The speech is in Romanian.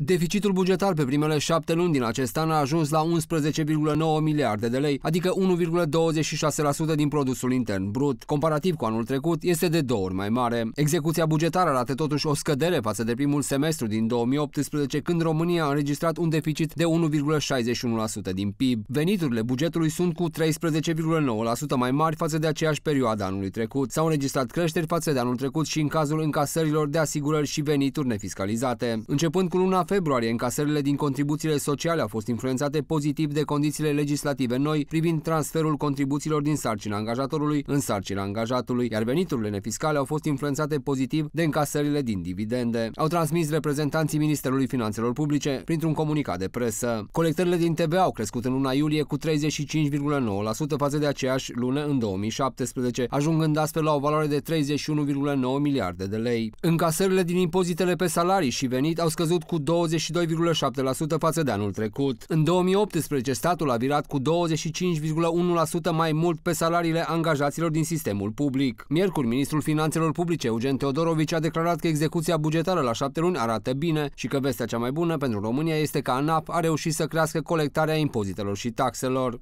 Deficitul bugetar pe primele șapte luni din acest an a ajuns la 11,9 miliarde de lei, adică 1,26% din produsul intern brut. Comparativ cu anul trecut, este de două ori mai mare. Execuția bugetară arată totuși o scădere față de primul semestru din 2018, când România a înregistrat un deficit de 1,61% din PIB. Veniturile bugetului sunt cu 13,9% mai mari față de aceeași perioadă anului trecut. S-au înregistrat creșteri față de anul trecut și în cazul încasărilor de asigurări și venituri nefiscalizate. Începând cu luna februarie, încasările din contribuțiile sociale au fost influențate pozitiv de condițiile legislative noi privind transferul contribuțiilor din sarcina angajatorului în sarcina angajatului, iar veniturile nefiscale au fost influențate pozitiv de încasările din dividende. Au transmis reprezentanții Ministerului Finanțelor Publice printr-un comunicat de presă. Colectările din TVA au crescut în luna iulie cu 35,9% față de aceeași lună în 2017, ajungând astfel la o valoare de 31,9 miliarde de lei. Încasările din impozitele pe salarii și venit au scăzut cu 2,5% 22,7% față de anul trecut. În 2018, statul a virat cu 25,1% mai mult pe salariile angajaților din sistemul public. Miercuri, ministrul Finanțelor Publice, Eugen Teodorovici, a declarat că execuția bugetară la șapte luni arată bine și că vestea cea mai bună pentru România este că ANAP a reușit să crească colectarea impozitelor și taxelor.